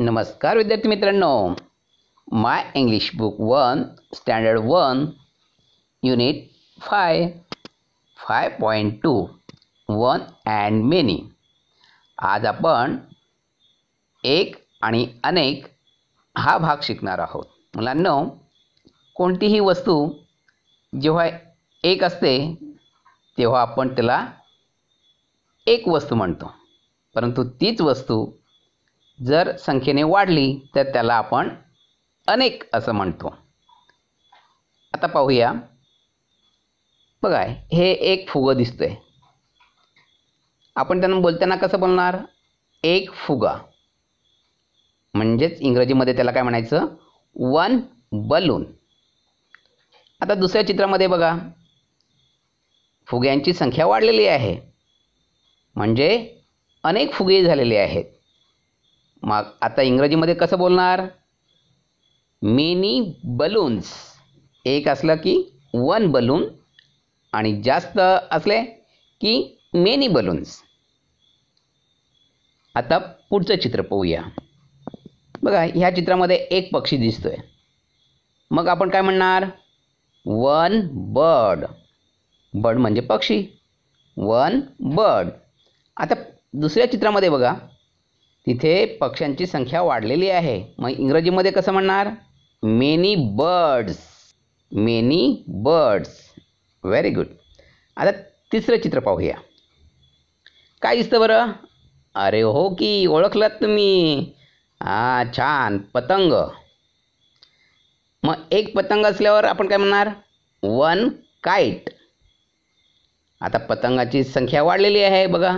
नमस्कार विद्यार्थी मित्रांनो my English book one standard one unit five five point two one and many आज आपण एक आणि अनेक हा भाग शिकणार आहोत मुलांना कोणतीही वस्तू जेव्हा एक असते तेव्हा आपण त्याला एक वस्तू म्हणतो परंतु तीच वस्तू जर संख्येने वाढली तर त्याला आपण अनेक असं म्हणतो आता पाहूया बघा हे एक फुगं दिसतंय आपण त्यांना बोलताना कसं बोलणार एक फुगा म्हणजेच इंग्रजीमध्ये त्याला काय म्हणायचं वन बलून आता दुसऱ्या चित्रामध्ये बघा फुग्यांची संख्या वाढलेली आहे म्हणजे अनेक फुगे झालेले आहेत मग आता इंग्रजीमध्ये कसं बोलणार मेनी बलून्स एक असलं की वन बलून आणि जास्त असले की मेनी बलून्स आता पुढचं चित्र पाहूया बघा ह्या चित्रामध्ये एक पक्षी दिसतोय मग आपण काय म्हणणार वन बर्ड बर्ड म्हणजे पक्षी वन बर्ड आता दुसऱ्या चित्रामध्ये बघा तिथे पक्ष्यांची संख्या वाढलेली आहे मग इंग्रजीमध्ये कसं म्हणणार many birds many birds very good आता तिसरं चित्र पाहूया काय दिसतं बरं अरे हो की ओळखलात तुम्ही हा छान पतंग मग एक पतंग असल्यावर आपण काय म्हणणार वन काइट आता पतंगाची संख्या वाढलेली आहे बघा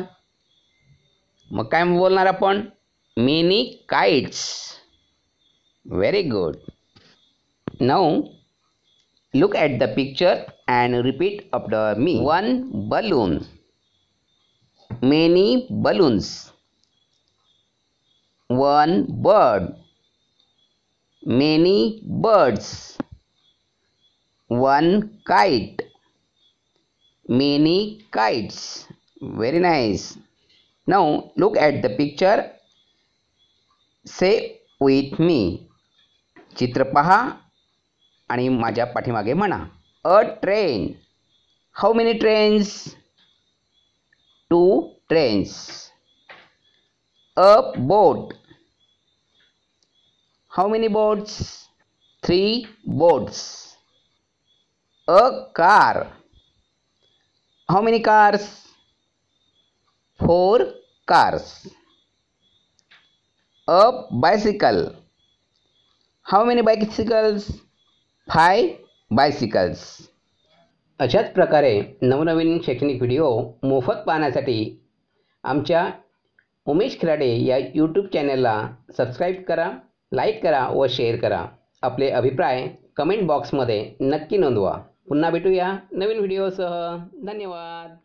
मग काय बोलणार आपण many kites. Very good. Now look at the picture and repeat after me. One balloon. Many balloons. One bird. Many birds. One kite. Many kites. Very nice. Now look at the picture say with me चित्र पहा आणि माझ्या पाठीमागे म्हणा a train how many trains two trains a boat how many boats three boats a car how many cars four cars a bicycle. How many bicycles? Five bicycles अशाच प्रकारे नवनवीन शैक्षणिक व्हिडिओ मोफत पाहण्यासाठी आमच्या उमेश खिराडे या यूट्यूब चॅनलला सबस्क्राईब करा लाईक करा व शेअर करा आपले अभिप्राय कमेंट बॉक्समध्ये नक्की नोंदवा पुन्हा भेटूया नवीन व्हिडिओसह धन्यवाद